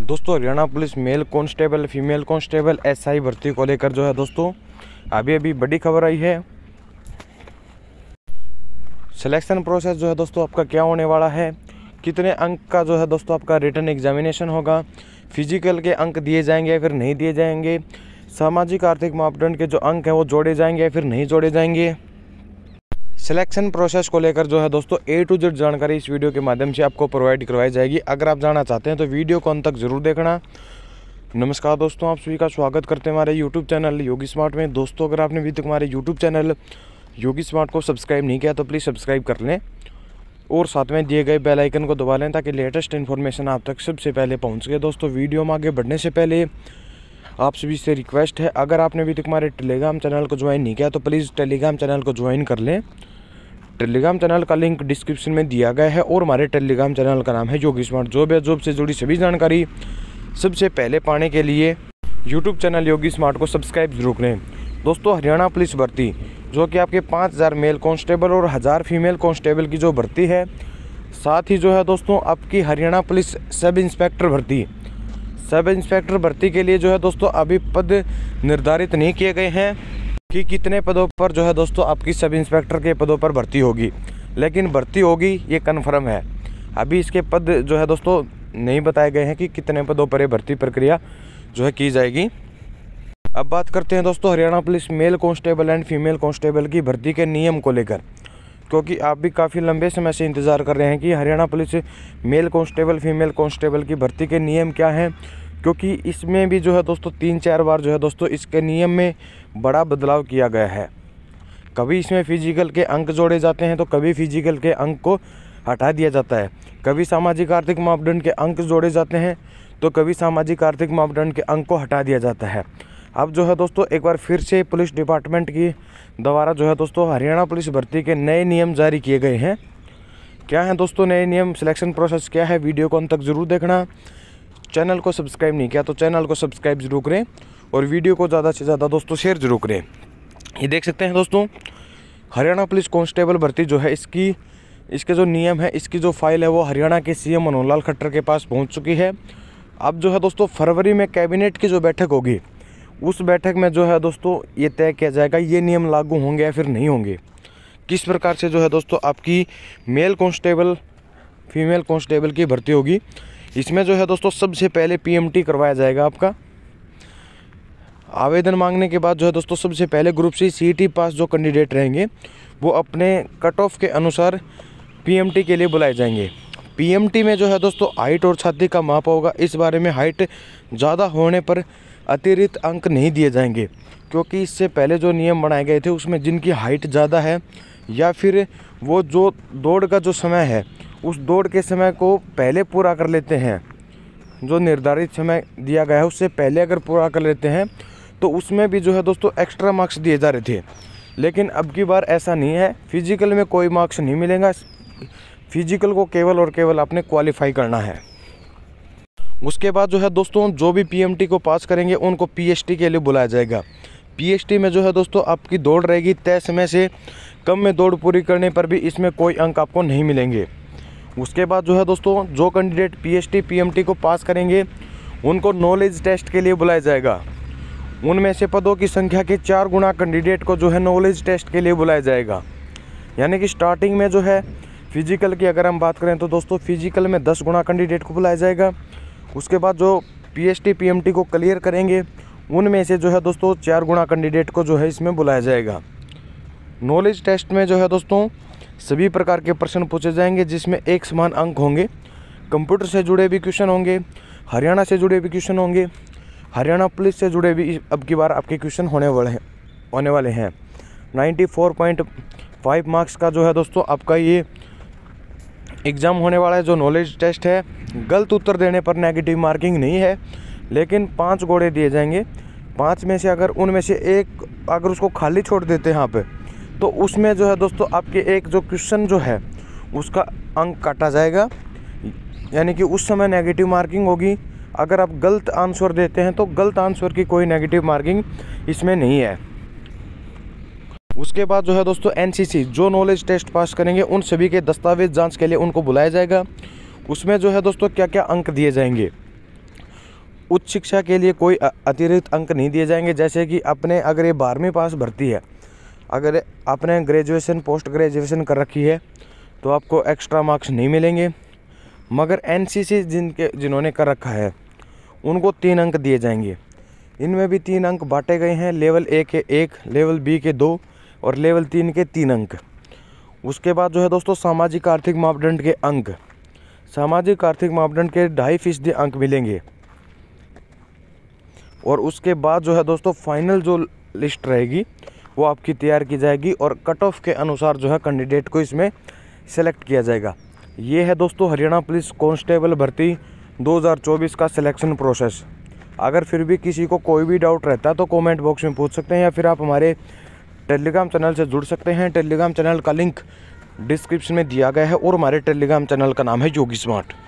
दोस्तों Haryana police male constable female constable SI भर्ती को लेकर जो है दोस्तों अभी अभी बड़ी खबर आई है सिलेक्शन प्रोसेस जो है दोस्तों आपका क्या होने वाला है कितने अंक का जो है दोस्तों आपका रिटर्न एग्जामिनेशन होगा फिजिकल के अंक दिए जाएंगे या फिर नहीं दिए जाएंगे सामाजिक आर्थिक मापदंड के जो अंक हैं वो जोड़े जाएंगे या फिर नहीं जोड़े जाएंगे सिलेक्शन प्रोसेस को लेकर जो है दोस्तों ए टू जेड जानकारी इस वीडियो के माध्यम से आपको प्रोवाइड करवाई जाएगी अगर आप जाना चाहते हैं तो वीडियो को अंत तक ज़रूर देखना नमस्कार दोस्तों आप सभी का स्वागत करते हैं हमारे यूट्यूब चैनल योगी स्मार्ट में दोस्तों अगर आपने अभी तक हमारे यूट्यूब चैनल योगी स्मार्ट को सब्सक्राइब नहीं किया तो प्लीज़ सब्सक्राइब कर लें और साथ में दिए गए बेल आइकन को दबा लें ताकि लेटेस्ट इन्फॉर्मेशन आप तक सबसे पहले पहुंच सके दोस्तों वीडियो में आगे बढ़ने से पहले आप सभी से रिक्वेस्ट है अगर आपने अभी तक हमारे टेलीग्राम चैनल को ज्वाइन नहीं किया तो प्लीज़ टेलीग्राम चैनल को ज्वाइन कर लें टेलीग्राम चैनल का लिंक डिस्क्रिप्शन में दिया गया है और हमारे टेलीग्राम चैनल का नाम है योगी स्मार्ट जॉब या जॉब से जुड़ी सभी जानकारी सबसे पहले पाने के लिए यूट्यूब चैनल योगी स्मार्ट को सब्सक्राइब जरूर करें दोस्तों हरियाणा पुलिस भर्ती जो कि आपके 5000 मेल कांस्टेबल और हज़ार फीमेल कांस्टेबल की जो भर्ती है साथ ही जो है दोस्तों आपकी हरियाणा पुलिस सब इंस्पेक्टर भर्ती सब इंस्पेक्टर भर्ती के लिए जो है दोस्तों अभी पद निर्धारित नहीं किए गए हैं कि कितने पदों पर जो है दोस्तों आपकी सब इंस्पेक्टर के पदों पर भर्ती होगी लेकिन भर्ती होगी ये कन्फर्म है अभी इसके पद जो है दोस्तों नहीं बताए गए हैं कि कितने पदों पर ये भर्ती प्रक्रिया जो है की जाएगी अब बात करते हैं दोस्तों Haryana police male constable and female constable की भर्ती के नियम को लेकर क्योंकि आप भी काफ़ी लंबे समय से इंतज़ार कर रहे हैं कि Haryana police male constable female constable की भर्ती के नियम क्या हैं क्योंकि इसमें भी जो है दोस्तों तीन चार बार जो है दोस्तों इसके नियम में बड़ा बदलाव किया गया है कभी इसमें फिजिकल के अंक जोड़े जाते हैं तो कभी फिजिकल के अंक को हटा दिया जाता है कभी सामाजिक आर्थिक मापदंड के अंक जोड़े जाते हैं तो कभी सामाजिक आर्थिक मापदंड के अंक को हटा दिया जाता है अब जो है दोस्तों एक बार फिर से पुलिस डिपार्टमेंट की द्वारा जो है दोस्तों हरियाणा पुलिस भर्ती के नए नियम जारी किए गए हैं क्या हैं दोस्तों नए नियम सिलेक्शन प्रोसेस क्या है वीडियो को अंत तक ज़रूर देखना चैनल को सब्सक्राइब नहीं किया तो चैनल को सब्सक्राइब जरूर करें और वीडियो को ज़्यादा से ज़्यादा दोस्तों शेयर जरूर करें ये देख सकते हैं दोस्तों हरियाणा पुलिस कांस्टेबल भर्ती जो है इसकी इसके जो नियम है इसकी जो फाइल है वो हरियाणा के सीएम मनोहर लाल खट्टर के पास पहुंच चुकी है अब जो है दोस्तों फरवरी में कैबिनेट की जो बैठक होगी उस बैठक में जो है दोस्तों ये तय किया जाएगा ये नियम लागू होंगे या फिर नहीं होंगे किस प्रकार से जो है दोस्तों आपकी मेल कॉन्स्टेबल फीमेल कॉन्स्टेबल की भर्ती होगी इसमें जो है दोस्तों सबसे पहले पी करवाया जाएगा आपका आवेदन मांगने के बाद जो है दोस्तों सबसे पहले ग्रुप सी सी पास जो कैंडिडेट रहेंगे वो अपने कट ऑफ के अनुसार पीएमटी के लिए बुलाए जाएंगे पीएमटी में जो है दोस्तों हाइट और छाती का माप होगा इस बारे में हाइट ज़्यादा होने पर अतिरिक्त अंक नहीं दिए जाएंगे क्योंकि इससे पहले जो नियम बनाए गए थे उसमें जिनकी हाइट ज़्यादा है या फिर वो जो दौड़ का जो समय है उस दौड़ के समय को पहले पूरा कर लेते हैं जो निर्धारित समय दिया गया है उससे पहले अगर पूरा कर लेते हैं तो उसमें भी जो है दोस्तों एक्स्ट्रा मार्क्स दिए जा रहे थे लेकिन अब की बार ऐसा नहीं है फिजिकल में कोई मार्क्स नहीं मिलेगा फिजिकल को केवल और केवल आपने क्वालिफाई करना है उसके बाद जो है दोस्तों जो भी पीएमटी को पास करेंगे उनको पीएचटी के लिए बुलाया जाएगा पीएसटी में जो है दोस्तों आपकी दौड़ रहेगी तय समय से कम में दौड़ पूरी करने पर भी इसमें कोई अंक आपको नहीं मिलेंगे उसके बाद जो है दोस्तों जो कैंडिडेट पीएसटी पीएमटी को पास करेंगे उनको नॉलेज टेस्ट के लिए बुलाया जाएगा उनमें से पदों की संख्या के चार गुना कैंडिडेट को जो है नॉलेज टेस्ट के लिए बुलाया जाएगा यानी कि स्टार्टिंग में जो है फिजिकल की अगर हम बात करें तो दोस्तों फिजिकल में दस गुना कैंडिडेट को बुलाया जाएगा उसके बाद जो P S T P M T को क्लियर करेंगे उनमें से जो है दोस्तों चार गुणा कैंडिडेट को जो है इसमें बुलाया जाएगा नॉलेज टेस्ट में जो है दोस्तों सभी प्रकार के प्रश्न पूछे जाएंगे जिसमें एक समान अंक होंगे कंप्यूटर से जुड़े भी क्वेश्चन होंगे हरियाणा से जुड़े भी क्वेश्चन होंगे हरियाणा पुलिस से जुड़े भी अब की बार आपके क्वेश्चन होने वाले हैं होने वाले हैं नाइन्टी मार्क्स का जो है दोस्तों आपका ये एग्ज़ाम होने वाला है जो नॉलेज टेस्ट है गलत उत्तर देने पर नेगेटिव मार्किंग नहीं है लेकिन पाँच घोड़े दिए जाएंगे पाँच में से अगर उनमें से एक अगर उसको खाली छोड़ देते हैं यहाँ पे तो उसमें जो है दोस्तों आपके एक जो क्वेश्चन जो है उसका अंक काटा जाएगा यानी कि उस समय नेगेटिव मार्किंग होगी अगर आप गलत आंसर देते हैं तो गलत आंसर की कोई नेगेटिव मार्किंग इसमें नहीं है उसके बाद जो है दोस्तों एनसीसी जो नॉलेज टेस्ट पास करेंगे उन सभी के दस्तावेज जांच के लिए उनको बुलाया जाएगा उसमें जो है दोस्तों क्या क्या अंक दिए जाएंगे उच्च शिक्षा के लिए कोई अतिरिक्त अंक नहीं दिए जाएंगे जैसे कि अपने अगर ये बारहवीं पास भर्ती है अगर आपने ग्रेजुएशन पोस्ट ग्रेजुएशन कर रखी है तो आपको एक्स्ट्रा मार्क्स नहीं मिलेंगे मगर एनसीसी जिनके जिन्होंने कर रखा है उनको तीन अंक दिए जाएंगे इनमें भी तीन अंक बांटे गए हैं लेवल ए के एक लेवल बी के दो और लेवल तीन के तीन अंक उसके बाद जो है दोस्तों सामाजिक आर्थिक मापदंड के अंक सामाजिक आर्थिक मापदंड के ढाई फीसदी अंक मिलेंगे और उसके बाद जो है दोस्तों फाइनल जो लिस्ट रहेगी वो आपकी तैयार की जाएगी और कट ऑफ के अनुसार जो है कैंडिडेट को इसमें सेलेक्ट किया जाएगा ये है दोस्तों हरियाणा पुलिस कॉन्स्टेबल भर्ती 2024 का सिलेक्शन प्रोसेस अगर फिर भी किसी को कोई भी डाउट रहता है तो कमेंट बॉक्स में पूछ सकते हैं या फिर आप हमारे टेलीग्राम चैनल से जुड़ सकते हैं टेलीग्राम चैनल का लिंक डिस्क्रिप्शन में दिया गया है और हमारे टेलीग्राम चैनल का नाम है योगी स्मार्ट